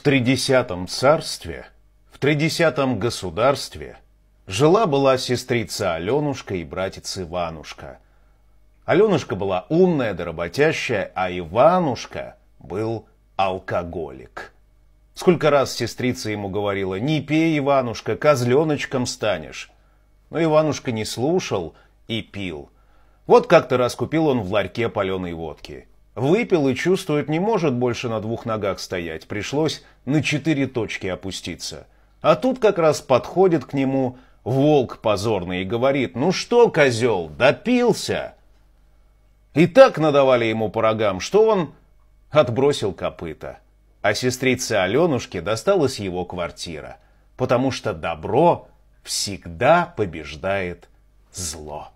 В тридесятом царстве, в тридесятом государстве жила-была сестрица Аленушка и братец Иванушка. Аленушка была умная да работящая, а Иванушка был алкоголик. Сколько раз сестрица ему говорила «Не пей, Иванушка, козленочком станешь». Но Иванушка не слушал и пил. Вот как-то раз купил он в ларьке паленой водки – Выпил и чувствует, не может больше на двух ногах стоять, пришлось на четыре точки опуститься. А тут как раз подходит к нему волк позорный и говорит, «Ну что, козел, допился!» И так надавали ему по рогам, что он отбросил копыта. А сестрице Аленушке досталась его квартира, потому что добро всегда побеждает зло.